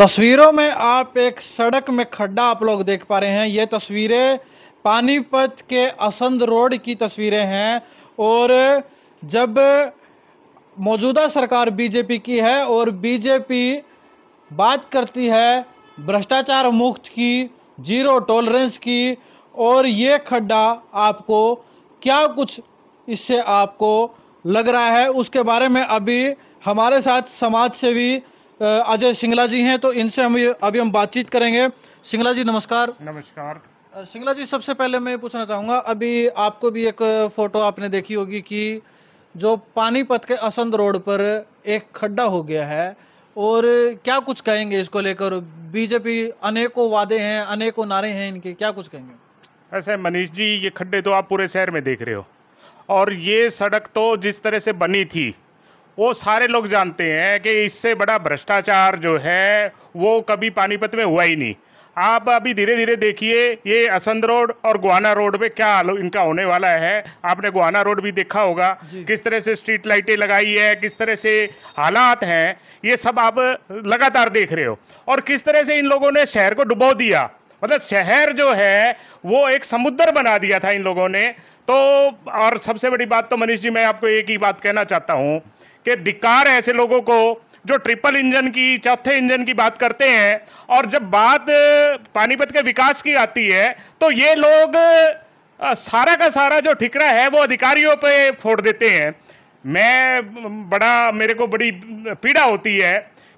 तस्वीरों में आप एक सड़क में खड्डा आप लोग देख पा रहे हैं ये तस्वीरें पानीपत के असंद रोड की तस्वीरें हैं और जब मौजूदा सरकार बीजेपी की है और बीजेपी बात करती है भ्रष्टाचार मुक्त की जीरो टॉलरेंस की और ये खड्डा आपको क्या कुछ इससे आपको लग रहा है उसके बारे में अभी हमारे साथ समाज सेवी अजय सिंगला जी हैं तो इनसे हम अभी हम बातचीत करेंगे सिंगला जी नमस्कार नमस्कार सिंगला जी सबसे पहले मैं पूछना चाहूँगा अभी आपको भी एक फ़ोटो आपने देखी होगी कि जो पानीपत के असंध रोड पर एक खड्डा हो गया है और क्या कुछ कहेंगे इसको लेकर बीजेपी अनेकों वादे हैं अनेकों नारे हैं इनके क्या कुछ कहेंगे ऐसे मनीष जी ये खड्डे तो आप पूरे शहर में देख रहे हो और ये सड़क तो जिस तरह से बनी थी वो सारे लोग जानते हैं कि इससे बड़ा भ्रष्टाचार जो है वो कभी पानीपत में हुआ ही नहीं आप अभी धीरे धीरे देखिए ये असंध रोड और गुहाना रोड पे क्या इनका होने वाला है आपने गुहाना रोड भी देखा होगा किस तरह से स्ट्रीट लाइटें लगाई है किस तरह से हालात हैं ये सब आप लगातार देख रहे हो और किस तरह से इन लोगों ने शहर को डुबो दिया मतलब शहर जो है वो एक समुद्र बना दिया था इन लोगों ने तो और सबसे बड़ी बात तो मनीष जी मैं आपको एक ही बात कहना चाहता हूँ कि धिकार है ऐसे लोगों को जो ट्रिपल इंजन की चौथे इंजन की बात करते हैं और जब बात पानीपत के विकास की आती है तो ये लोग सारा का सारा जो ठिकरा है वो अधिकारियों पे फोड़ देते हैं मैं बड़ा मेरे को बड़ी पीड़ा होती है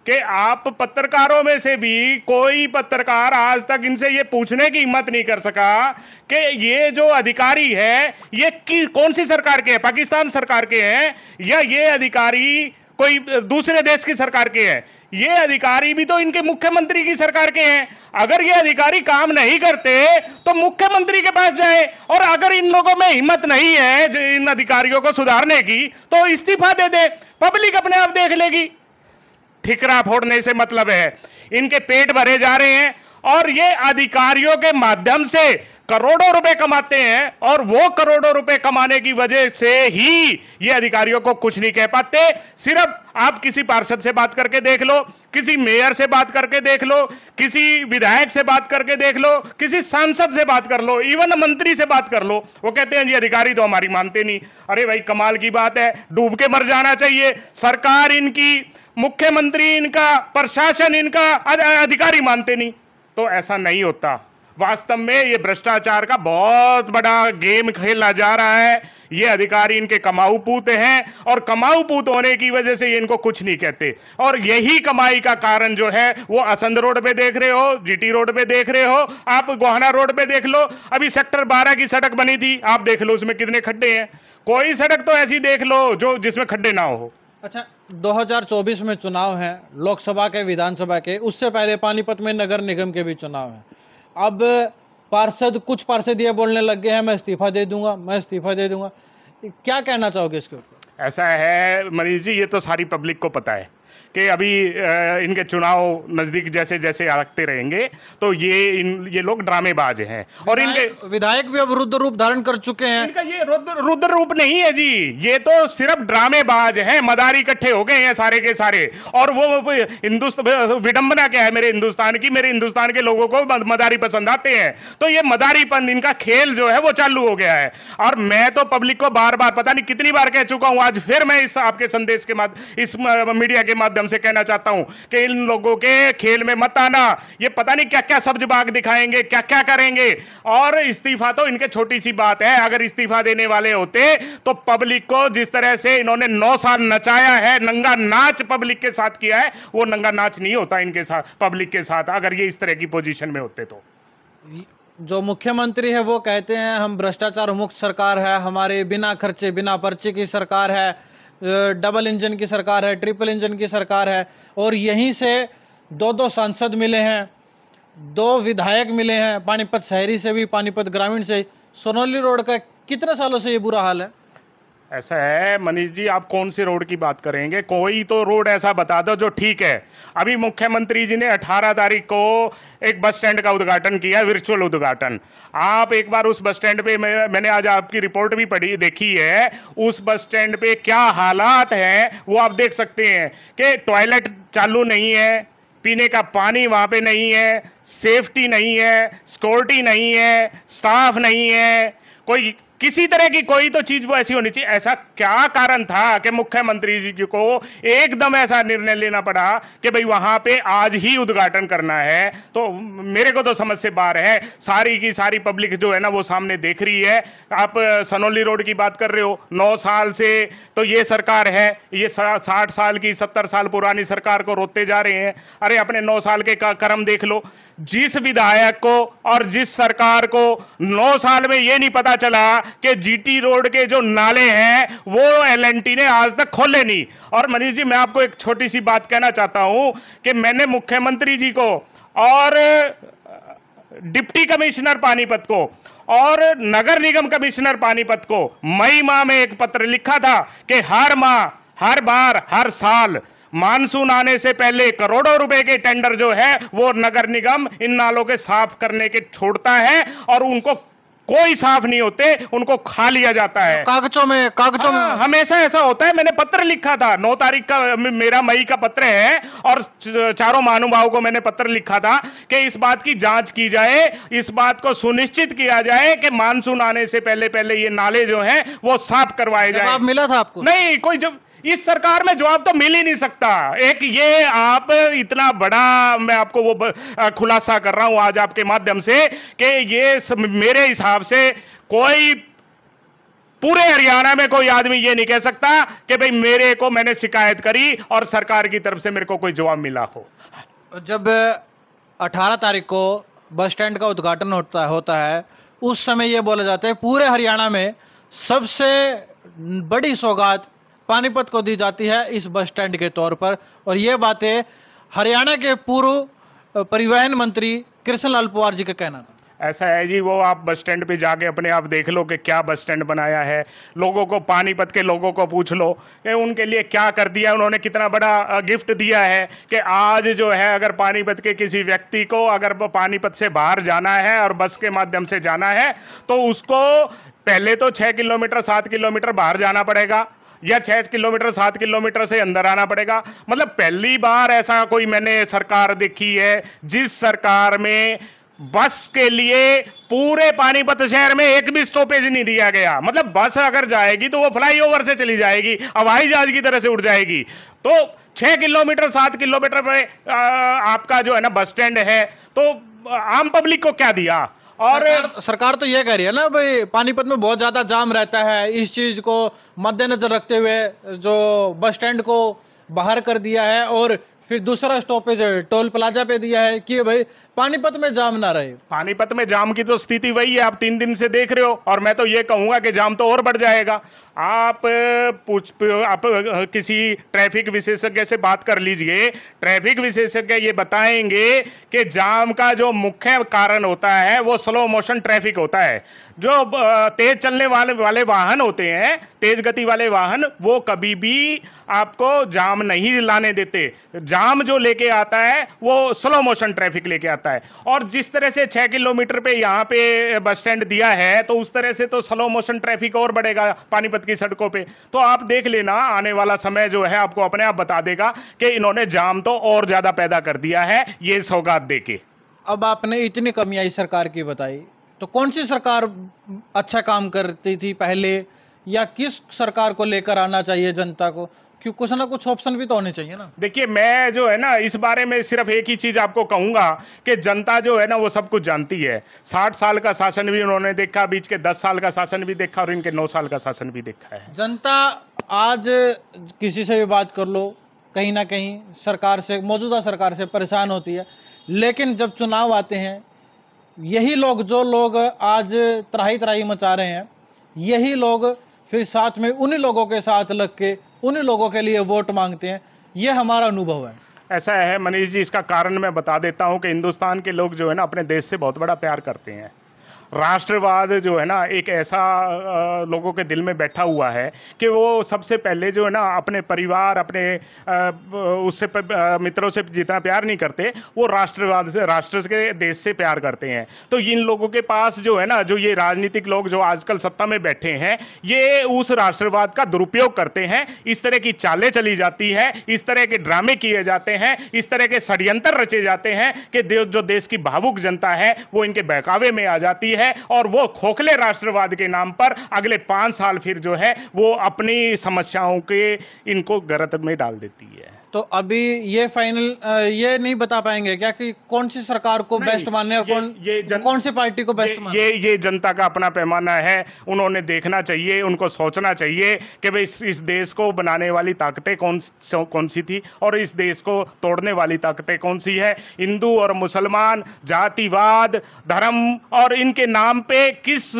कि आप पत्रकारों में से भी कोई पत्रकार आज तक इनसे ये पूछने की हिम्मत नहीं कर सका कि ये जो अधिकारी है ये कौन सी सरकार के हैं पाकिस्तान सरकार के हैं या ये अधिकारी कोई दूसरे देश की सरकार के हैं ये अधिकारी भी तो इनके मुख्यमंत्री की सरकार के हैं अगर ये अधिकारी काम नहीं करते तो मुख्यमंत्री के पास जाए और अगर इन लोगों में हिम्मत नहीं है इन अधिकारियों को सुधारने की तो इस्तीफा दे दे पब्लिक अपने आप देख लेगी ठिकरा फोड़ने से मतलब है इनके पेट भरे जा रहे हैं और ये अधिकारियों के माध्यम से करोड़ों रुपए कमाते हैं और वो करोड़ों रुपए कमाने की वजह से ही ये अधिकारियों को कुछ नहीं कह पाते सिर्फ आप किसी पार्षद से बात करके देख लो किसी मेयर से बात करके देख लो किसी विधायक से बात करके देख लो किसी सांसद से बात कर लो इवन मंत्री से बात कर लो वो कहते हैं जी अधिकारी तो हमारी मानते नहीं अरे भाई कमाल की बात है डूब के मर जाना चाहिए सरकार इनकी मुख्यमंत्री इनका प्रशासन इनका अधिकारी मानते नहीं तो ऐसा नहीं होता वास्तव में ये भ्रष्टाचार का बहुत बड़ा गेम खेला जा रहा है ये अधिकारी इनके कमाऊ पूत हैं और कमाऊ पूत होने की वजह से ये इनको कुछ नहीं कहते और यही कमाई का कारण जो है वो असंध रोड पे देख रहे हो जीटी रोड पे देख रहे हो आप गोहना रोड पे देख लो अभी सेक्टर बारह की सड़क बनी थी आप देख लो उसमें कितने खड्डे हैं कोई सड़क तो ऐसी देख लो जो जिसमें खड्डे ना हो अच्छा 2024 में चुनाव हैं लोकसभा के विधानसभा के उससे पहले पानीपत में नगर निगम के भी चुनाव हैं अब पार्षद कुछ पार्षद ये बोलने लग गए हैं मैं इस्तीफा दे दूंगा मैं इस्तीफा दे दूंगा क्या कहना चाहोगे इसके ऊपर ऐसा है मनीष जी ये तो सारी पब्लिक को पता है कि अभी इनके चुनाव नज़दीक जैसे जैसे रखते रहेंगे तो ये इन ये लोग ड्रामेबाज हैं और इनके विधायक भी अब रुद्र रूप धारण कर चुके हैं इनका ये रुद्र रुद्र रूप नहीं है जी ये तो सिर्फ ड्रामेबाज हैं मदारी इकट्ठे हो गए हैं सारे के सारे और वो हिंदुस्तान विडंबना क्या है मेरे हिंदुस्तान की मेरे हिंदुस्तान के लोगों को मदारी पसंद आते हैं तो ये मदारीपन इनका खेल जो है वो चालू हो गया है और मैं तो पब्लिक को बार बार पता नहीं कितनी बार कह चुका हूँ आज फिर मैं इस आपके संदेश के माध्यम इस मीडिया के माध्यम से कहना चाहता हूं कि इन लोगों के खेल में मत आना ये पता नहीं क्या क्या सब्ज बाग दिखाएंगे क्या क्या करेंगे और इस्तीफा तो इनके छोटी सी बात है अगर इस्तीफा देने वाले होते तो पब्लिक को जिस तरह से इन्होंने नौ साल नचाया है नंगा नाच पब्लिक के साथ किया है वो नंगा नाच नहीं होता इनके साथ पब्लिक के साथ अगर ये इस तरह की पोजिशन में होते तो जो मुख्यमंत्री है वो कहते हैं हम भ्रष्टाचार मुक्त सरकार है हमारे बिना खर्चे बिना पर्चे की सरकार है डबल इंजन की सरकार है ट्रिपल इंजन की सरकार है और यहीं से दो दो सांसद मिले हैं दो विधायक मिले हैं पानीपत शहरी से भी पानीपत ग्रामीण से सोनौली रोड का कितने सालों से ये बुरा हाल है ऐसा है मनीष जी आप कौन से रोड की बात करेंगे कोई तो रोड ऐसा बता दो जो ठीक है अभी मुख्यमंत्री जी ने 18 तारीख को एक बस स्टैंड का उद्घाटन किया वर्चुअल उद्घाटन आप एक बार उस बस स्टैंड पे मैं, मैंने आज आपकी रिपोर्ट भी पढ़ी देखी है उस बस स्टैंड पे क्या हालात हैं वो आप देख सकते हैं कि टॉयलेट चालू नहीं है पीने का पानी वहाँ पर नहीं है सेफ्टी नहीं है सिक्योरिटी नहीं है स्टाफ नहीं है कोई किसी तरह की कोई तो चीज वो ऐसी होनी चाहिए ऐसा क्या कारण था कि मुख्यमंत्री जी को एकदम ऐसा निर्णय लेना पड़ा कि भाई वहां पे आज ही उद्घाटन करना है तो मेरे को तो समझ से बाहर है सारी की सारी पब्लिक जो है ना वो सामने देख रही है आप सनोली रोड की बात कर रहे हो नौ साल से तो ये सरकार है ये साठ साल की सत्तर साल पुरानी सरकार को रोते जा रहे हैं अरे अपने नौ साल के कर्म देख लो जिस विधायक को और जिस सरकार को नौ साल में ये नहीं पता चला कि जीटी रोड के जो नाले हैं वो एलएनटी ने आज तक खोले नहीं और मनीष जी मैं आपको एक छोटी सी बात कहना चाहता हूं कि मैंने मुख्यमंत्री जी को और डिप्टी कमिश्नर पानीपत को और नगर निगम कमिश्नर पानीपत को मई माह में एक पत्र लिखा था कि हर माह हर बार हर साल मानसून आने से पहले करोड़ों रुपए के टेंडर जो है वो नगर निगम इन नालों के साफ करने के छोड़ता है और उनको कोई साफ नहीं होते उनको खा लिया जाता है कागजों में कागजों में हाँ, हमेशा ऐसा होता है मैंने पत्र लिखा था नौ तारीख का मेरा मई का पत्र है और चारों महानुभाव को मैंने पत्र लिखा था कि इस बात की जांच की जाए इस बात को सुनिश्चित किया जाए कि मानसून आने से पहले पहले ये नाले जो हैं वो साफ करवाए जाए मिला था आपको नहीं कोई जब इस सरकार में जवाब तो मिल ही नहीं सकता एक ये आप इतना बड़ा मैं आपको वो खुलासा कर रहा हूं आज आपके माध्यम से कि ये मेरे हिसाब से कोई पूरे हरियाणा में कोई आदमी ये नहीं कह सकता कि भाई मेरे को मैंने शिकायत करी और सरकार की तरफ से मेरे को कोई जवाब मिला हो जब 18 तारीख को बस स्टैंड का उद्घाटन होता होता है उस समय ये बोला जाता है पूरे हरियाणा में सबसे बड़ी सौगात पानीपत को दी जाती है इस बस स्टैंड के तौर पर और ये बातें हरियाणा के पूर्व परिवहन मंत्री कृष्ण लाल पवार जी का कहना था ऐसा है जी वो आप बस स्टैंड पे जाके अपने आप देख लो कि क्या बस स्टैंड बनाया है लोगों को पानीपत के लोगों को पूछ लो कि उनके लिए क्या कर दिया उन्होंने कितना बड़ा गिफ्ट दिया है कि आज जो है अगर पानीपत के किसी व्यक्ति को अगर पानीपत से बाहर जाना है और बस के माध्यम से जाना है तो उसको पहले तो छः किलोमीटर सात किलोमीटर बाहर जाना पड़ेगा या छह किलोमीटर सात किलोमीटर से अंदर आना पड़ेगा मतलब पहली बार ऐसा कोई मैंने सरकार देखी है जिस सरकार में बस के लिए पूरे पानीपत शहर में एक भी स्टॉपेज नहीं दिया गया मतलब बस अगर जाएगी तो वो फ्लाईओवर से चली जाएगी हवाई जहाज की तरह से उड़ जाएगी तो छह किलोमीटर सात किलोमीटर पर आपका जो है ना बस स्टैंड है तो आम पब्लिक को क्या दिया और सरकार, सरकार तो ये कह रही है ना भाई पानीपत में बहुत ज़्यादा जाम रहता है इस चीज़ को मद्देनजर रखते हुए जो बस स्टैंड को बाहर कर दिया है और फिर दूसरा स्टॉपेज टोल प्लाजा पे दिया है कि भाई पानीपत में जाम ना रहे पानीपत में जाम की तो स्थिति वही है आप तीन दिन से देख रहे हो और मैं तो ये कहूंगा कि जाम तो और बढ़ जाएगा आप पूछ आप किसी ट्रैफिक विशेषज्ञ से बात कर लीजिए ट्रैफिक विशेषज्ञ ये बताएंगे कि जाम का जो मुख्य कारण होता है वो स्लो मोशन ट्रैफिक होता है जो तेज चलने वाले वाले वाहन होते हैं तेज गति वाले वाहन वो कभी भी आपको जाम नहीं लाने देते जाम जो लेके आता है वो स्लो मोशन ट्रैफिक लेके आता है जाता है और जिस तरह से छः किलोमीटर पे यहाँ पे बस स्टैंड दिया है तो उस तरह से तो स्लो मोशन ट्रैफिक और बढ़ेगा पानीपत की सड़कों पे तो आप देख लेना आने वाला समय जो है आपको अपने आप बता देगा कि इन्होंने जाम तो और ज़्यादा पैदा कर दिया है ये सौगात दे अब आपने इतनी कमियाँ सरकार की बताई तो कौन सी सरकार अच्छा काम करती थी पहले या किस सरकार को लेकर आना चाहिए जनता को क्यों कुछ ना कुछ ऑप्शन भी तो होने चाहिए ना देखिए मैं जो है ना इस बारे में सिर्फ एक ही चीज़ आपको कहूंगा कि जनता जो है ना वो सब कुछ जानती है साठ साल का शासन भी उन्होंने देखा बीच के दस साल का शासन भी देखा और इनके नौ साल का शासन भी देखा है जनता आज किसी से भी बात कर लो कहीं ना कहीं सरकार से मौजूदा सरकार से परेशान होती है लेकिन जब चुनाव आते हैं यही लोग जो लोग आज त्राही त्राही मचा रहे हैं यही लोग फिर साथ में उन्हीं लोगों के साथ लग के उन लोगों के लिए वोट मांगते हैं ये हमारा अनुभव है ऐसा है मनीष जी इसका कारण मैं बता देता हूँ कि हिंदुस्तान के लोग जो है ना अपने देश से बहुत बड़ा प्यार करते हैं राष्ट्रवाद जो है ना एक ऐसा लोगों के दिल में बैठा हुआ है कि वो सबसे पहले जो है ना अपने परिवार अपने उससे मित्रों से जितना प्यार नहीं करते वो राष्ट्रवाद से राष्ट्र के देश से प्यार करते हैं तो इन लोगों के पास जो है ना जो ये राजनीतिक लोग जो आजकल सत्ता में बैठे हैं ये उस राष्ट्रवाद का दुरुपयोग करते हैं इस तरह की चालें चली जाती है इस तरह के ड्रामे किए जाते हैं इस तरह के षड्यंत्र रचे जाते हैं कि जो देश की भावुक जनता है वो इनके बहकावे में आ जाती है रही है और वो खोखले राष्ट्रवाद के नाम पर अगले पाँच साल फिर जो है वो अपनी समस्याओं के इनको गरत में डाल देती है तो अभी ये फाइनल ये नहीं बता पाएंगे क्या कि कौन सी सरकार को बेस्ट माने और कौन ये जन, कौन सी पार्टी को बेस्ट माने ये ये जनता का अपना पैमाना है उन्होंने देखना चाहिए उनको सोचना चाहिए कि भाई इस, इस देश को बनाने वाली ताकतें कौन कौन सी थी और इस देश को तोड़ने वाली ताकतें कौन सी है हिंदू और मुसलमान जातिवाद धर्म और इनके नाम पे किस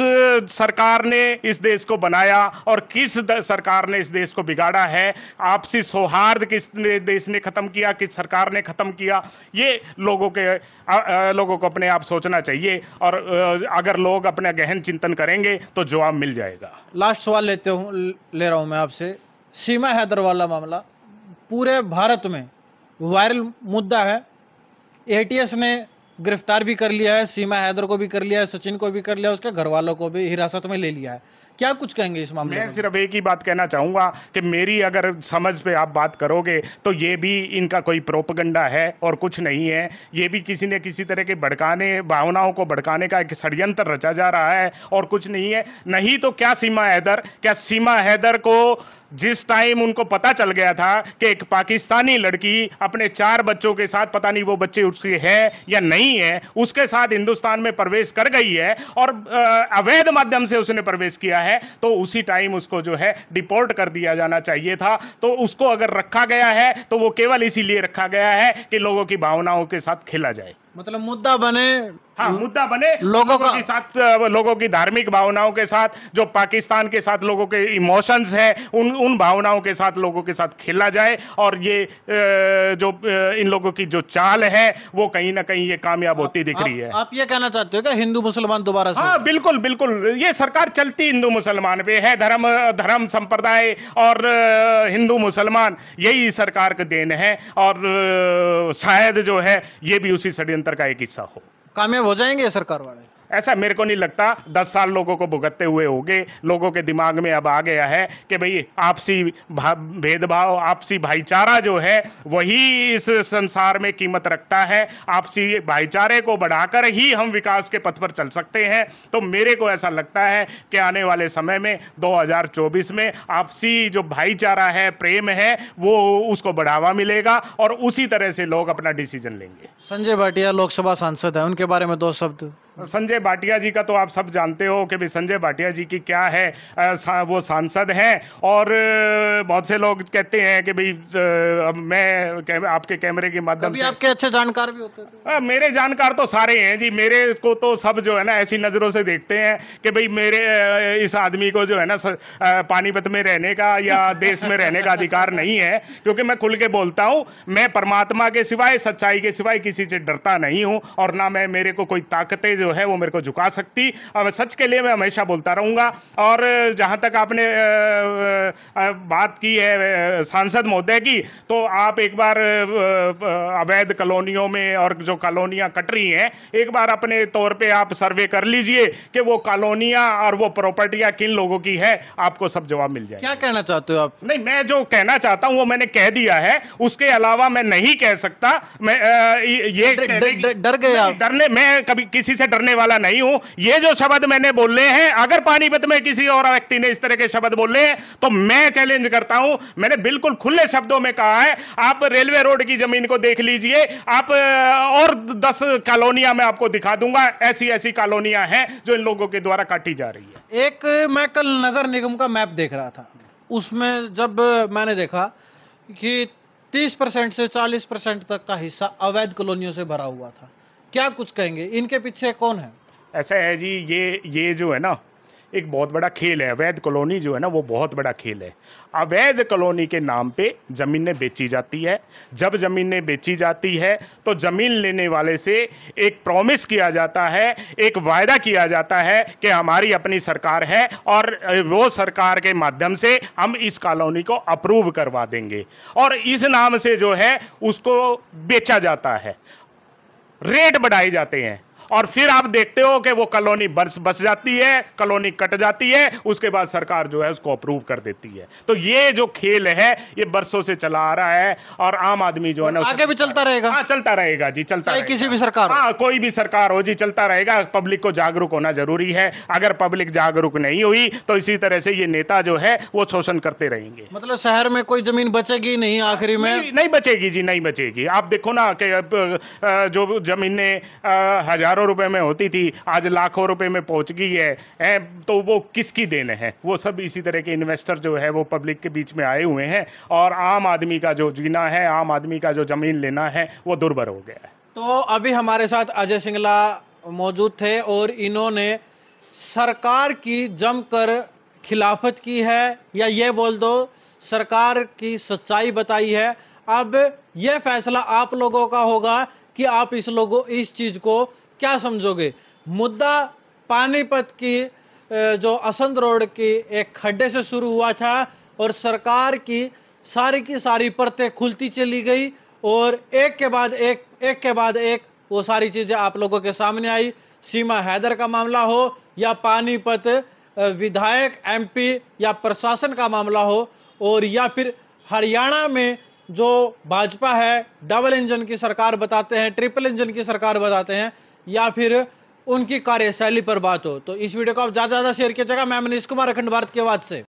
सरकार ने इस देश को बनाया और किस सरकार ने इस देश को बिगाड़ा है आपसी सौहार्द किस देश ने ख़त्म किया किस सरकार ने ख़त्म किया ये लोगों के आ, आ, लोगों को अपने आप सोचना चाहिए और आ, अगर लोग अपने गहन चिंतन करेंगे तो जवाब मिल जाएगा लास्ट सवाल लेते हूँ ले रहा हूँ मैं आपसे सीमा हैदर वाला मामला पूरे भारत में वायरल मुद्दा है एटीएस ने गिरफ्तार भी कर लिया है सीमा हैदर को भी कर लिया है सचिन को भी कर लिया है उसके घर वालों को भी हिरासत में ले लिया है क्या कुछ कहेंगे इस मामले मैं सिर्फ एक ही बात कहना चाहूंगा कि मेरी अगर समझ पे आप बात करोगे तो ये भी इनका कोई प्रोपगंडा है और कुछ नहीं है ये भी किसी ने किसी तरह के भड़काने भावनाओं को भड़काने का एक षड्यंत्र रचा जा रहा है और कुछ नहीं है नहीं तो क्या सीमा हैदर क्या सीमा हैदर को जिस टाइम उनको पता चल गया था कि एक पाकिस्तानी लड़की अपने चार बच्चों के साथ पता नहीं वो बच्चे उसके है या नहीं है उसके साथ हिंदुस्तान में प्रवेश कर गई है और अवैध माध्यम से उसने प्रवेश किया है है तो उसी टाइम उसको जो है डिपोर्ट कर दिया जाना चाहिए था तो उसको अगर रखा गया है तो वो केवल इसीलिए रखा गया है कि लोगों की भावनाओं के साथ खेला जाए मतलब मुद्दा बने हाँ हम्म। मुद्दा बने लोगों के साथ लोगों की धार्मिक भावनाओं के साथ जो पाकिस्तान के साथ लोगों के इमोशंस हैं उन उन भावनाओं के साथ लोगों के साथ खेला जाए और ये जो इन लोगों की जो चाल है वो कहीं ना कहीं ये कामयाब होती दिख रही है आप ये कहना चाहते हो क्या हिंदू मुसलमान दोबारा हाँ बिल्कुल बिल्कुल ये सरकार चलती हिंदू मुसलमान पे है धर्म धर्म संप्रदाय और हिंदू मुसलमान यही सरकार का देन है और शायद जो है ये भी उसी षड्यंत्र का एक हिस्सा हो कामयाब हो जाएंगे सरकार वाले ऐसा मेरे को नहीं लगता दस साल लोगों को भुगतते हुए होंगे लोगों के दिमाग में अब आ गया है कि भाई आपसी भेदभाव आपसी भाईचारा जो है वही इस संसार में कीमत रखता है आपसी भाईचारे को बढ़ाकर ही हम विकास के पथ पर चल सकते हैं तो मेरे को ऐसा लगता है कि आने वाले समय में 2024 में आपसी जो भाईचारा है प्रेम है वो उसको बढ़ावा मिलेगा और उसी तरह से लोग अपना डिसीजन लेंगे संजय भाटिया लोकसभा सांसद हैं उनके बारे में दो शब्द संजय भाटिया जी का तो आप सब जानते हो कि भाई संजय भाटिया जी की क्या है वो सांसद हैं और बहुत से लोग कहते हैं कि भाई मैं आपके कैमरे के माध्यम से आपके अच्छे जानकार भी होते थे मेरे जानकार तो सारे हैं जी मेरे को तो सब जो है ना ऐसी नज़रों से देखते हैं कि भाई मेरे इस आदमी को जो है ना पानीपत में रहने का या देश में रहने का अधिकार नहीं है क्योंकि मैं खुल के बोलता हूँ मैं परमात्मा के सिवाय सच्चाई के सिवाय किसी से डरता नहीं हूँ और ना मैं मेरे को कोई ताकतें जो है वो मेरे को झुका सकती और सच के लिए मैं हमेशा बोलता रहूँगा और जहाँ तक आपने बात की है सांसद महोदय की तो आप एक बार अवैध कॉलोनियों में और जो कॉलोनियाँ कट रही हैं एक बार अपने तौर पे आप सर्वे कर लीजिए कि वो कॉलोनियाँ और वो प्रॉपर्टियाँ किन लोगों की है आपको सब जवाब मिल जाए क्या कहना चाहते हो आप नहीं मैं जो कहना चाहता हूँ वो मैंने कह दिया है उसके अलावा मैं नहीं कह सकता मैं आ, ये डर गया डरने मैं कभी किसी से डरने वाला नहीं हूं ये जो शब्द मैंने बोले हैं अगर पानीपत में किसी और व्यक्ति ने इस तरह के शब्द बोले हैं तो मैं चैलेंज करता हूं मैंने बिल्कुल खुले शब्दों में कहा है आप रेलवे रोड की जमीन को देख लीजिए आप और दस कॉलोनिया में आपको दिखा दूंगा ऐसी ऐसी कॉलोनिया है जो इन लोगों के द्वारा काटी जा रही है एक मैं कल नगर निगम का मैप देख रहा था उसमें जब मैंने देखा कि 30 परसेंट से 40 परसेंट तक का हिस्सा अवैध कॉलोनियों से भरा हुआ था क्या कुछ कहेंगे इनके पीछे कौन है ऐसा है जी ये ये जो है ना एक बहुत बड़ा खेल है अवैध कॉलोनी जो है ना वो बहुत बड़ा खेल है अवैध कॉलोनी के नाम पे ज़मीनें बेची जाती है जब ज़मीनें बेची जाती है तो ज़मीन लेने वाले से एक प्रॉमिस किया जाता है एक वायदा किया जाता है कि हमारी अपनी सरकार है और वो सरकार के माध्यम से हम इस कॉलोनी को अप्रूव करवा देंगे और इस नाम से जो है उसको बेचा जाता है रेट बढ़ाए जाते हैं और फिर आप देखते हो कि वो कॉलोनी बस बस जाती है कॉलोनी कट जाती है उसके बाद सरकार जो है उसको अप्रूव कर देती है तो ये जो खेल है ये बरसों से चला आ रहा है और आम आदमी जो है ना तो आगे भी चलता रहेगा हाँ चलता रहेगा जी चलता रहेगा किसी भी सरकार हाँ कोई भी सरकार हो जी चलता रहेगा पब्लिक को जागरूक होना जरूरी है अगर पब्लिक जागरूक नहीं हुई तो इसी तरह से ये नेता जो है वो शोषण करते रहेंगे मतलब शहर में कोई जमीन बचेगी नहीं आखिरी में नहीं बचेगी जी नहीं बचेगी आप देखो ना कि जो जमीने हजार हज़ारों रुपए में होती थी आज लाखों रुपए में पहुंच गई है ए, तो वो किसकी देन है वो सब इसी तरह के इन्वेस्टर जो है वो पब्लिक के बीच में आए हुए हैं और आम आदमी का जो जीना है आम आदमी का जो ज़मीन लेना है वो दुर्बर हो गया है तो अभी हमारे साथ अजय सिंगला मौजूद थे और इन्होंने सरकार की जमकर खिलाफत की है या ये बोल दो सरकार की सच्चाई बताई है अब यह फैसला आप लोगों का होगा कि आप इस लोगों इस चीज़ को क्या समझोगे मुद्दा पानीपत की जो असंत रोड की एक खड्डे से शुरू हुआ था और सरकार की सारी की सारी परतें खुलती चली गई और एक के बाद एक एक के बाद एक वो सारी चीज़ें आप लोगों के सामने आई सीमा हैदर का मामला हो या पानीपत विधायक एमपी या प्रशासन का मामला हो और या फिर हरियाणा में जो भाजपा है डबल इंजन की सरकार बताते हैं ट्रिपल इंजन की सरकार बताते हैं या फिर उनकी कार्यशैली पर बात हो तो इस वीडियो को आप ज़्यादा ज़्यादा शेयर कीजिएगा मैं मनीष कुमार अखंड भारत के बाद से